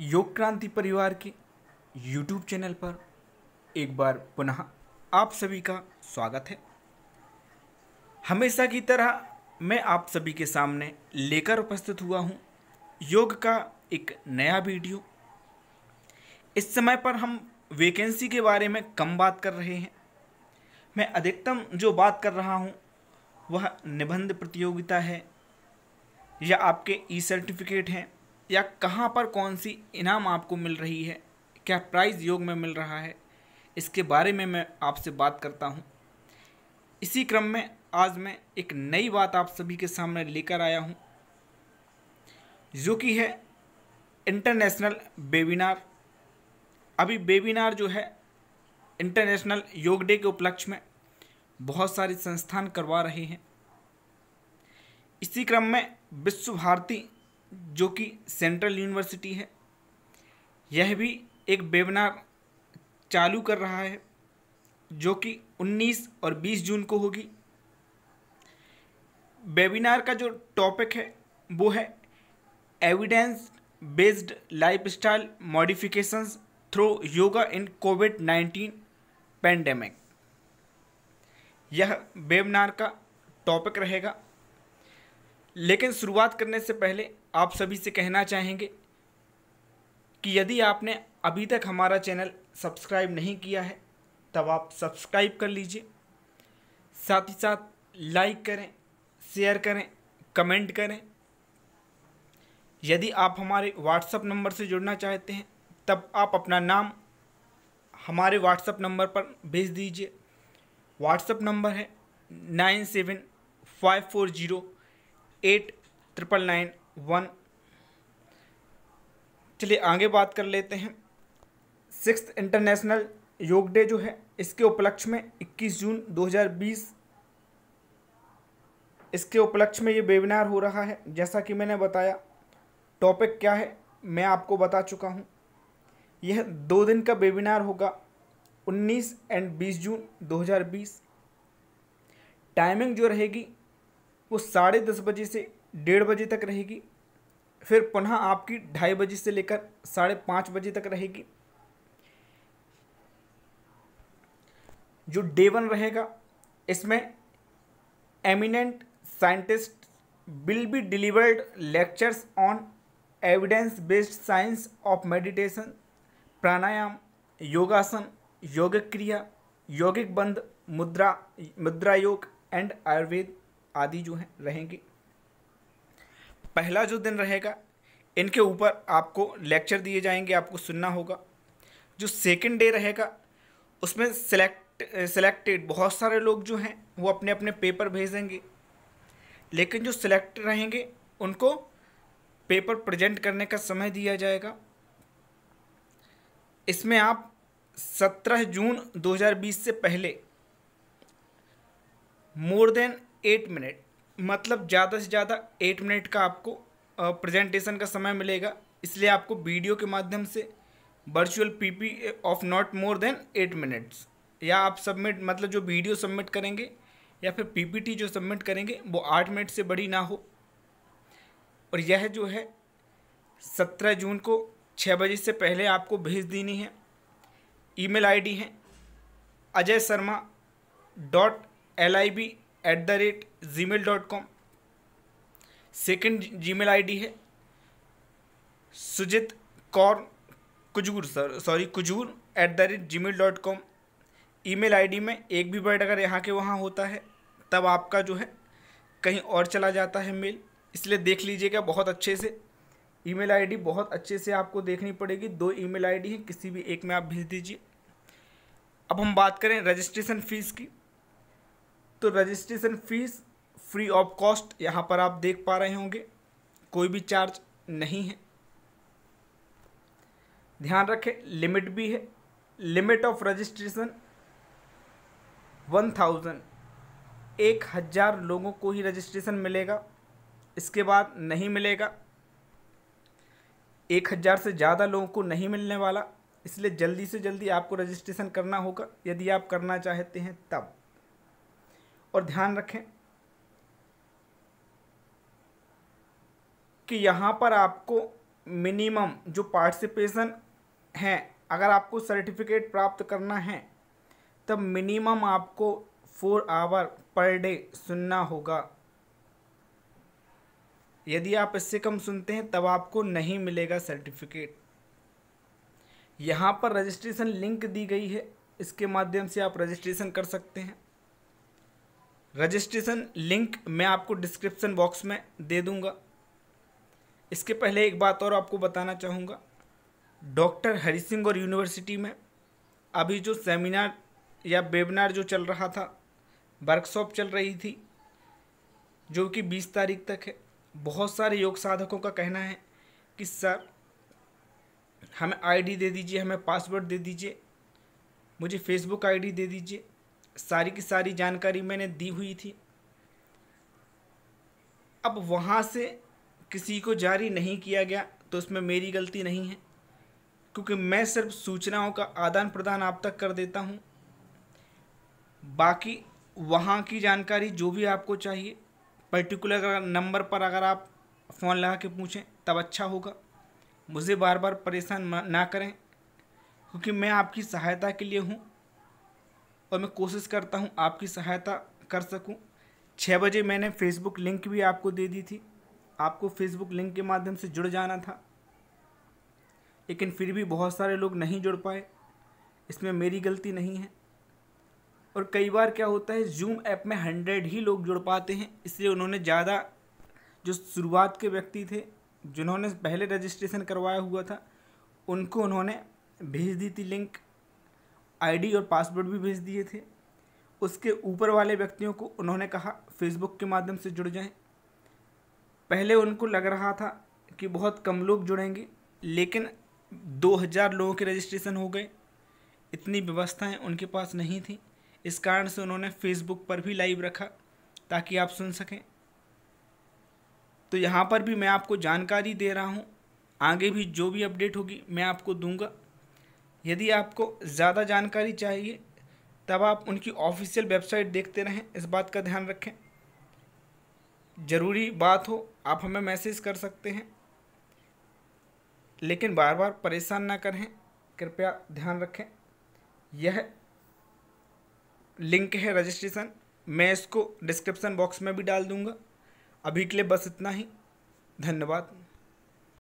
योग क्रांति परिवार के यूट्यूब चैनल पर एक बार पुनः आप सभी का स्वागत है हमेशा की तरह मैं आप सभी के सामने लेकर उपस्थित हुआ हूँ योग का एक नया वीडियो इस समय पर हम वैकेंसी के बारे में कम बात कर रहे हैं मैं अधिकतम जो बात कर रहा हूँ वह निबंध प्रतियोगिता है या आपके ई सर्टिफिकेट हैं या कहाँ पर कौन सी इनाम आपको मिल रही है क्या प्राइज़ योग में मिल रहा है इसके बारे में मैं आपसे बात करता हूँ इसी क्रम में आज मैं एक नई बात आप सभी के सामने लेकर आया हूँ जो कि है इंटरनेशनल वेबिनार अभी वेबिनार जो है इंटरनेशनल योग डे के उपलक्ष्य में बहुत सारे संस्थान करवा रहे हैं इसी क्रम में विश्व भारती जो कि सेंट्रल यूनिवर्सिटी है यह भी एक वेबिनार चालू कर रहा है जो कि 19 और 20 जून को होगी वेबिनार का जो टॉपिक है वो है evidence based lifestyle modifications through yoga in COVID nineteen pandemic यह वेबिनार का टॉपिक रहेगा लेकिन शुरुआत करने से पहले आप सभी से कहना चाहेंगे कि यदि आपने अभी तक हमारा चैनल सब्सक्राइब नहीं किया है तब आप सब्सक्राइब कर लीजिए साथ ही साथ लाइक करें शेयर करें कमेंट करें यदि आप हमारे व्हाट्सअप नंबर से जुड़ना चाहते हैं तब आप अपना नाम हमारे व्हाट्सएप नंबर पर भेज दीजिए व्हाट्सएप नंबर है nine seven five four zero eight triple nine one चलिए आगे बात कर लेते हैं सिक्स इंटरनेशनल योग डे जो है इसके उपलक्ष्य में 21 जून 2020 इसके उपलक्ष्य में ये वेबिनार हो रहा है जैसा कि मैंने बताया टॉपिक क्या है मैं आपको बता चुका हूँ यह दो दिन का वेबिनार होगा 19 एंड 20 जून 2020 टाइमिंग जो रहेगी वो साढ़े दस बजे से डेढ़ बजे तक रहेगी फिर पुनः आपकी ढाई बजे से लेकर साढ़े पाँच बजे तक रहेगी जो डे वन रहेगा इसमें eminent scientist will be delivered lectures on evidence based science of meditation pranayama yogasana yogic क्रिया यौगिक बंद मुद्रा मुद्रा योग एंड आयुर्वेद आदि जो हैं रहेंगे पहला जो दिन रहेगा इनके ऊपर आपको लेक्चर दिए जाएंगे आपको सुनना होगा जो सेकेंड डे रहेगा उसमें सेलेक्ट सेलेक्टेड बहुत सारे लोग जो हैं वो अपने अपने पेपर भेजेंगे लेकिन जो सिलेक्ट रहेंगे उनको पेपर प्रेजेंट करने का समय दिया जाएगा इसमें आप 17 जून 2020 से पहले मोर देन एट मिनट मतलब ज़्यादा से ज़्यादा एट मिनट का आपको प्रेजेंटेशन का समय मिलेगा इसलिए आपको वीडियो के माध्यम से virtual PP of not more than eight minutes या आप सबमिट मतलब जो वीडियो सबमिट करेंगे या फिर पीपीटी जो सबमिट करेंगे वो आठ मिनट से बड़ी ना हो और यह जो है सत्रह जून को छः बजे से पहले आपको भेज देनी है ईमेल आईडी है Ajay Sharma dot L I B at the rate Gmail dot com second Gmail ID है Sujit Kaur Kujur sir sorry Kujur at the rate Gmail dot com email ID में एक भी word अगर यहाँ के वहाँ होता है तब आपका जो है कहीं और चला जाता है मेल इसलिए देख लीजिएगा बहुत अच्छे से ईमेल आईडी बहुत अच्छे से आपको देखनी पड़ेगी दो ईमेल आईडी हैं किसी भी एक में आप भेज दीजिए अब हम बात करें रजिस्ट्रेशन फ़ीस की तो registration fees free of cost यहाँ पर आप देख पा रहे होंगे कोई भी चार्ज नहीं है ध्यान रखें लिमिट भी है limit of registration one thousand एक हज़ार लोगों को ही रजिस्ट्रेशन मिलेगा इसके बाद नहीं मिलेगा एक हज़ार से ज़्यादा लोगों को नहीं मिलने वाला इसलिए जल्दी से जल्दी आपको रजिस्ट्रेशन करना होगा यदि आप करना चाहते हैं तब और ध्यान रखें कि यहाँ पर आपको मिनिमम जो पार्टिसिपेशन है अगर आपको सर्टिफिकेट प्राप्त करना है तब मिनिमम आपको फोर आवर पर डे सुनना होगा यदि आप इससे कम सुनते हैं तब आपको नहीं मिलेगा सर्टिफिकेट यहाँ पर रजिस्ट्रेशन लिंक दी गई है इसके माध्यम से आप रजिस्ट्रेशन कर सकते हैं रजिस्ट्रेशन लिंक मैं आपको डिस्क्रिप्शन बॉक्स में दे दूंगा इसके पहले एक बात और आपको बताना चाहूँगा डॉक्टर हरी सिंह और यूनिवर्सिटी में अभी जो सेमिनार या वेबिनार जो चल रहा था वर्कशॉप चल रही थी जो कि 20 तारीख तक है बहुत सारे योग साधकों का कहना है कि सर हमें आईडी दे दीजिए हमें पासवर्ड दे दीजिए मुझे फेसबुक आईडी दे दीजिए सारी की सारी जानकारी मैंने दी हुई थी अब वहाँ से किसी को जारी नहीं किया गया तो उसमें मेरी गलती नहीं है क्योंकि मैं सिर्फ सूचनाओं का आदान प्रदान आप तक कर देता हूँ बाकी वहाँ की जानकारी जो भी आपको चाहिए पर्टिकुलर नंबर पर अगर आप फ़ोन लगा के पूछें तब अच्छा होगा मुझे बार बार परेशान ना करें क्योंकि मैं आपकी सहायता के लिए हूँ और मैं कोशिश करता हूँ आपकी सहायता कर सकूँ छः बजे मैंने फेसबुक लिंक भी आपको दे दी थी आपको फेसबुक लिंक के माध्यम से जुड़ जाना था लेकिन फिर भी बहुत सारे लोग नहीं जुड़ पाए इसमें मेरी गलती नहीं है और कई बार क्या होता है जूम ऐप में हंड्रेड ही लोग जुड़ पाते हैं इसलिए उन्होंने ज़्यादा जो शुरुआत के व्यक्ति थे जिन्होंने पहले रजिस्ट्रेशन करवाया हुआ था उनको उन्होंने भेज दी थी लिंक आईडी और पासवर्ड भी भेज दिए थे उसके ऊपर वाले व्यक्तियों को उन्होंने कहा फेसबुक के माध्यम से जुड़ जाएं पहले उनको लग रहा था कि बहुत कम लोग जुड़ेंगे लेकिन 2000 लोगों के रजिस्ट्रेशन हो गए इतनी व्यवस्थाएं उनके पास नहीं थी इस कारण से उन्होंने फेसबुक पर भी लाइव रखा ताकि आप सुन सकें तो यहाँ पर भी मैं आपको जानकारी दे रहा हूँ आगे भी जो भी अपडेट होगी मैं आपको दूंगा यदि आपको ज़्यादा जानकारी चाहिए तब आप उनकी ऑफिशियल वेबसाइट देखते रहें इस बात का ध्यान रखें ज़रूरी बात हो आप हमें मैसेज कर सकते हैं लेकिन बार बार परेशान ना करें कृपया ध्यान रखें यह लिंक है रजिस्ट्रेशन मैं इसको डिस्क्रिप्शन बॉक्स में भी डाल दूँगा अभी के लिए बस इतना ही धन्यवाद